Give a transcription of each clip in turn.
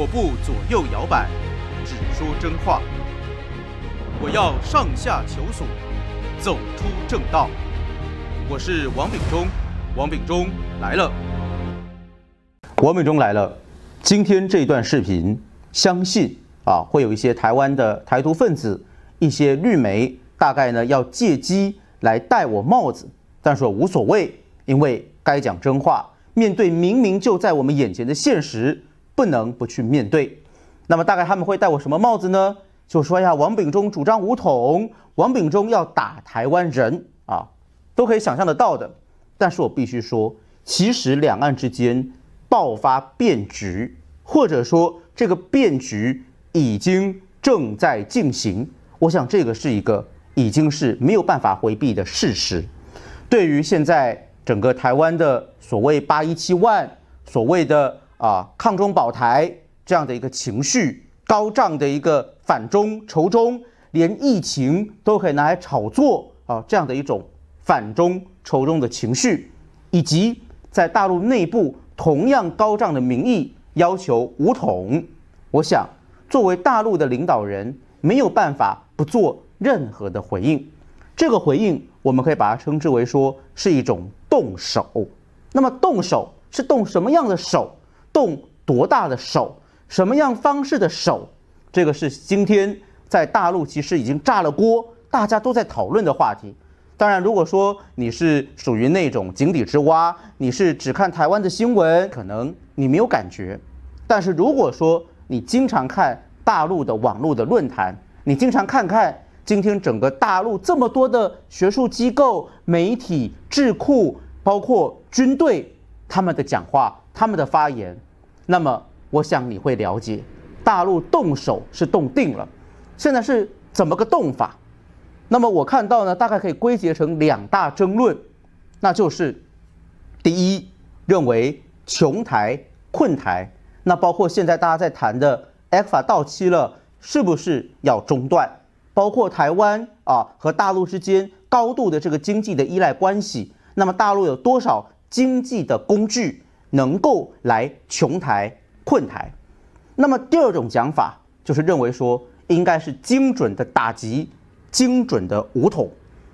我不左右摇摆，只说真话。我要上下求索，走出正道。我是王炳忠，王炳忠来了。王炳忠来了。今天这段视频，相信啊会有一些台湾的台独分子、一些绿媒，大概呢要借机来戴我帽子，但是我无所谓，因为该讲真话。面对明明就在我们眼前的现实。不能不去面对，那么大概他们会戴我什么帽子呢？就说呀，王炳忠主张武统，王炳忠要打台湾人啊，都可以想象得到的。但是我必须说，其实两岸之间爆发变局，或者说这个变局已经正在进行。我想这个是一个已经是没有办法回避的事实。对于现在整个台湾的所谓“八一七万”，所谓的……啊，抗中保台这样的一个情绪高涨的一个反中仇中，连疫情都可以拿来炒作啊，这样的一种反中仇中的情绪，以及在大陆内部同样高涨的民意要求武统，我想作为大陆的领导人没有办法不做任何的回应，这个回应我们可以把它称之为说是一种动手，那么动手是动什么样的手？用多大的手，什么样方式的手，这个是今天在大陆其实已经炸了锅，大家都在讨论的话题。当然，如果说你是属于那种井底之蛙，你是只看台湾的新闻，可能你没有感觉。但是如果说你经常看大陆的网络的论坛，你经常看看今天整个大陆这么多的学术机构、媒体、智库，包括军队，他们的讲话、他们的发言。那么我想你会了解，大陆动手是动定了，现在是怎么个动法？那么我看到呢，大概可以归结成两大争论，那就是第一，认为穷台困台，那包括现在大家在谈的 A 到期了，是不是要中断？包括台湾啊和大陆之间高度的这个经济的依赖关系，那么大陆有多少经济的工具？能够来穷台困台，那么第二种讲法就是认为说，应该是精准的打击，精准的武统，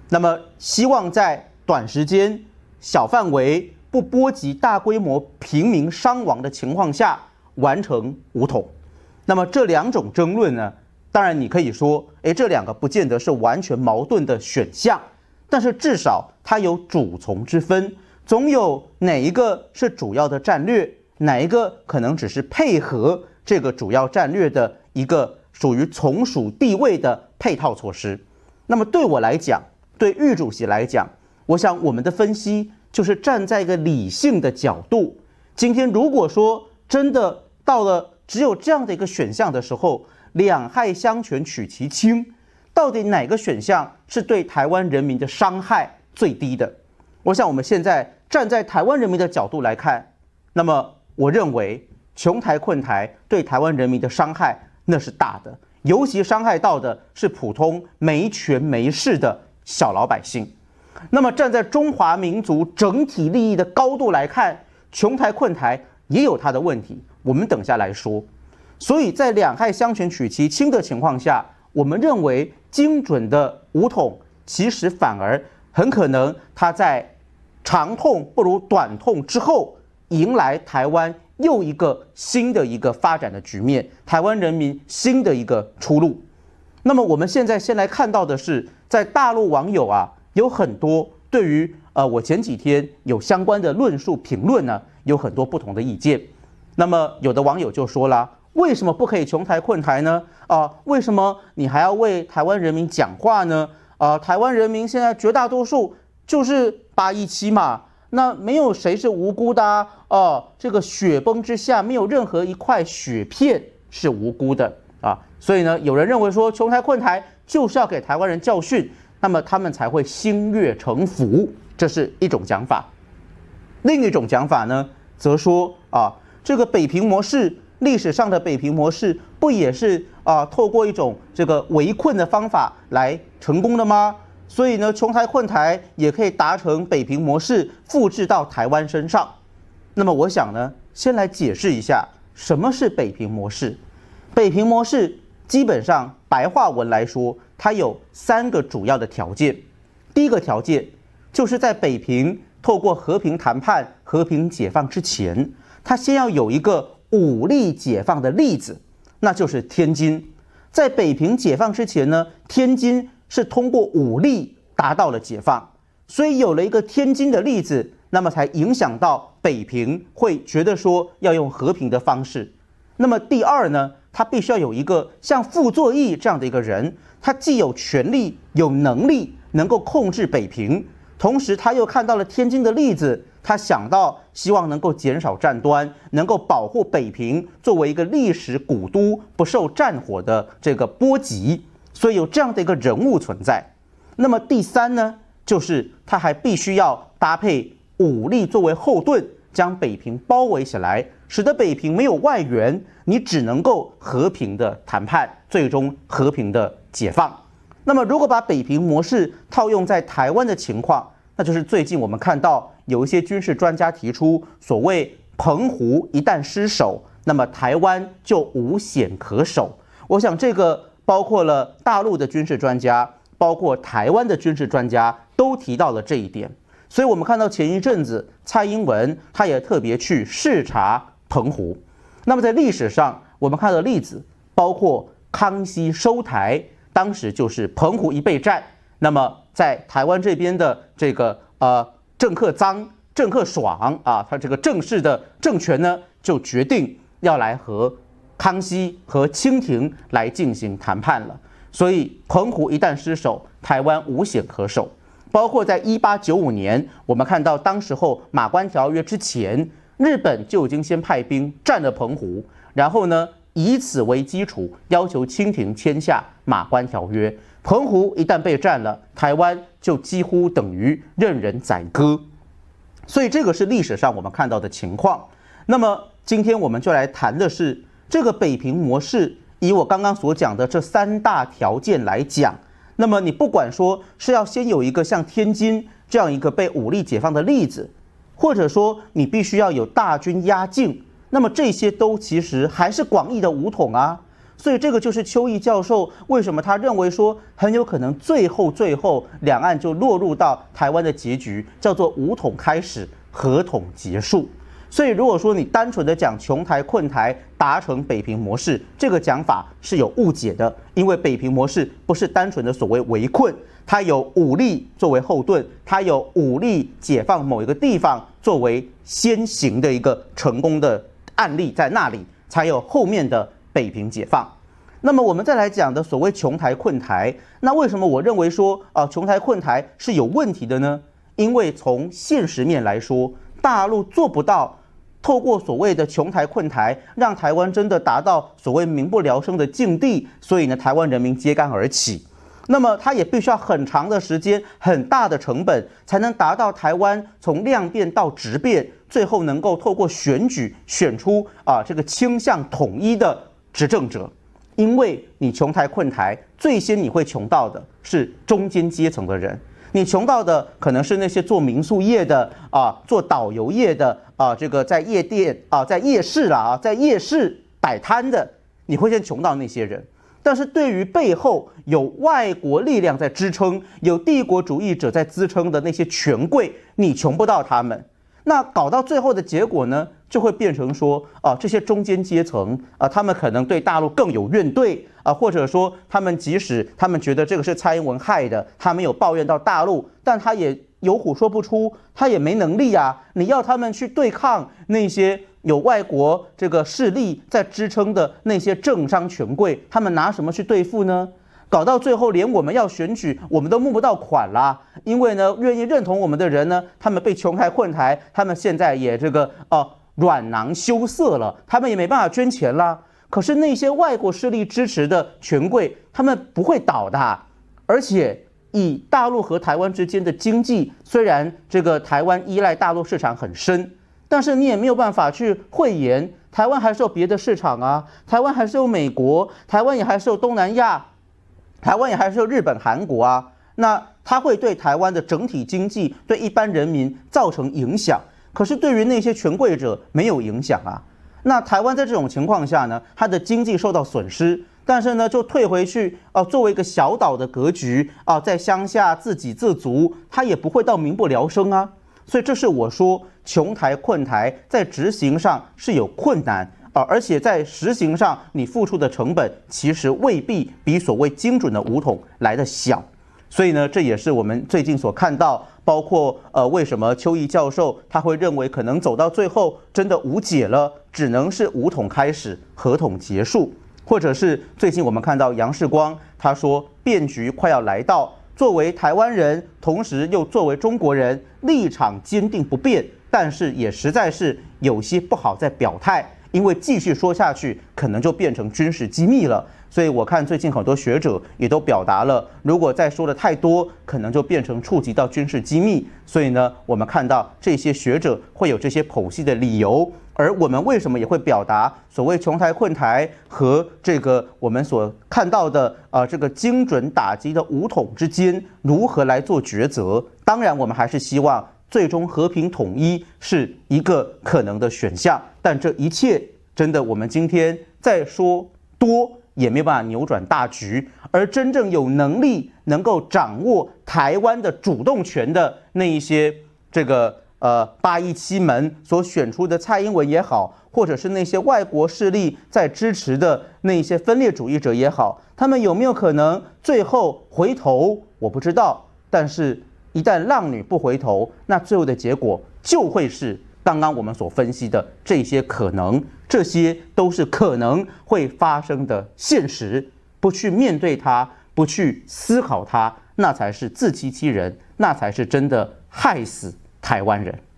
那么希望在短时间、小范围不波及大规模平民伤亡的情况下完成武统。那么这两种争论呢，当然你可以说，哎，这两个不见得是完全矛盾的选项，但是至少它有主从之分。总有哪一个是主要的战略，哪一个可能只是配合这个主要战略的一个属于从属地位的配套措施。那么对我来讲，对俞主席来讲，我想我们的分析就是站在一个理性的角度。今天如果说真的到了只有这样的一个选项的时候，两害相权取其轻，到底哪个选项是对台湾人民的伤害最低的？我想我们现在站在台湾人民的角度来看，那么我认为穷台困台对台湾人民的伤害那是大的，尤其伤害到的是普通没权没势的小老百姓。那么站在中华民族整体利益的高度来看，穷台困台也有它的问题，我们等下来说。所以在两害相权取其轻的情况下，我们认为精准的武统其实反而很可能他在。长痛不如短痛，之后迎来台湾又一个新的一个发展的局面，台湾人民新的一个出路。那么我们现在先来看到的是，在大陆网友啊，有很多对于呃，我前几天有相关的论述评论呢，有很多不同的意见。那么有的网友就说了，为什么不可以穷台困台呢？啊，为什么你还要为台湾人民讲话呢？啊，台湾人民现在绝大多数。就是八一七嘛，那没有谁是无辜的哦。这个雪崩之下，没有任何一块雪片是无辜的啊。所以呢，有人认为说，穷台困台就是要给台湾人教训，那么他们才会心悦诚服，这是一种讲法。另一种讲法呢，则说啊，这个北平模式，历史上的北平模式不也是啊，透过一种这个围困的方法来成功的吗？所以呢，琼台混台也可以达成北平模式，复制到台湾身上。那么我想呢，先来解释一下什么是北平模式。北平模式基本上白话文来说，它有三个主要的条件。第一个条件就是在北平透过和平谈判和平解放之前，它先要有一个武力解放的例子，那就是天津。在北平解放之前呢，天津。是通过武力达到了解放，所以有了一个天津的例子，那么才影响到北平，会觉得说要用和平的方式。那么第二呢，他必须要有一个像傅作义这样的一个人，他既有权力、有能力，能够控制北平，同时他又看到了天津的例子，他想到希望能够减少战端，能够保护北平作为一个历史古都不受战火的这个波及。所以有这样的一个人物存在，那么第三呢，就是他还必须要搭配武力作为后盾，将北平包围起来，使得北平没有外援，你只能够和平的谈判，最终和平的解放。那么如果把北平模式套用在台湾的情况，那就是最近我们看到有一些军事专家提出，所谓澎湖一旦失守，那么台湾就无险可守。我想这个。包括了大陆的军事专家，包括台湾的军事专家，都提到了这一点。所以，我们看到前一阵子蔡英文他也特别去视察澎湖。那么，在历史上，我们看到例子，包括康熙收台，当时就是澎湖一备战，那么在台湾这边的这个呃郑克臧、郑克爽啊，他这个正式的政权呢，就决定要来和。康熙和清廷来进行谈判了，所以澎湖一旦失守，台湾无险可守。包括在一八九五年，我们看到当时候《马关条约》之前，日本就已经先派兵占了澎湖，然后呢以此为基础要求清廷签下《马关条约》。澎湖一旦被占了，台湾就几乎等于任人宰割。所以这个是历史上我们看到的情况。那么今天我们就来谈的是。这个北平模式，以我刚刚所讲的这三大条件来讲，那么你不管说是要先有一个像天津这样一个被武力解放的例子，或者说你必须要有大军压境，那么这些都其实还是广义的武统啊。所以这个就是邱毅教授为什么他认为说很有可能最后最后两岸就落入到台湾的结局，叫做武统开始，合统结束。所以，如果说你单纯的讲琼台困台达成北平模式，这个讲法是有误解的，因为北平模式不是单纯的所谓围困，它有武力作为后盾，它有武力解放某一个地方作为先行的一个成功的案例，在那里才有后面的北平解放。那么我们再来讲的所谓琼台困台，那为什么我认为说啊琼台困台是有问题的呢？因为从现实面来说，大陆做不到。透过所谓的穷台困台，让台湾真的达到所谓民不聊生的境地，所以呢，台湾人民揭竿而起。那么，他也必须要很长的时间、很大的成本，才能达到台湾从量变到质变，最后能够透过选举选出啊这个倾向统一的执政者。因为你穷台困台，最先你会穷到的是中间阶层的人，你穷到的可能是那些做民宿业的啊，做导游业的。啊，这个在夜店啊，在夜市了啊，在夜市摆摊的，你会先穷到那些人。但是对于背后有外国力量在支撑、有帝国主义者在支撑的那些权贵，你穷不到他们。那搞到最后的结果呢，就会变成说，啊，这些中间阶层啊，他们可能对大陆更有怨怼啊，或者说他们即使他们觉得这个是蔡英文害的，他没有抱怨到大陆，但他也。有苦说不出，他也没能力呀。你要他们去对抗那些有外国这个势力在支撑的那些政商权贵，他们拿什么去对付呢？搞到最后，连我们要选举，我们都募不到款啦。因为呢，愿意认同我们的人呢，他们被穷台困台，他们现在也这个哦软囊羞涩了，他们也没办法捐钱啦。可是那些外国势力支持的权贵，他们不会倒的，而且。以大陆和台湾之间的经济，虽然这个台湾依赖大陆市场很深，但是你也没有办法去讳言，台湾还是有别的市场啊，台湾还是有美国，台湾也还是有东南亚，台湾也还是有日本、韩国啊，那它会对台湾的整体经济、对一般人民造成影响，可是对于那些权贵者没有影响啊。那台湾在这种情况下呢，它的经济受到损失。但是呢，就退回去啊，作为一个小岛的格局啊，在乡下自给自足，他也不会到民不聊生啊。所以这是我说穷台困台在执行上是有困难啊，而且在实行上你付出的成本其实未必比所谓精准的五统来的小。所以呢，这也是我们最近所看到，包括呃为什么邱毅教授他会认为可能走到最后真的无解了，只能是五统开始，合同结束。或者是最近我们看到杨世光，他说变局快要来到，作为台湾人，同时又作为中国人，立场坚定不变，但是也实在是有些不好再表态，因为继续说下去可能就变成军事机密了。所以我看最近很多学者也都表达了，如果再说的太多，可能就变成触及到军事机密。所以呢，我们看到这些学者会有这些剖析的理由。而我们为什么也会表达所谓穷台困台和这个我们所看到的啊这个精准打击的武统之间如何来做抉择？当然，我们还是希望最终和平统一是一个可能的选项。但这一切真的，我们今天再说多也没办法扭转大局。而真正有能力能够掌握台湾的主动权的那一些这个。呃，八一七门所选出的蔡英文也好，或者是那些外国势力在支持的那些分裂主义者也好，他们有没有可能最后回头？我不知道。但是，一旦浪女不回头，那最后的结果就会是刚刚我们所分析的这些可能，这些都是可能会发生的现实。不去面对它，不去思考它，那才是自欺欺人，那才是真的害死。台湾人。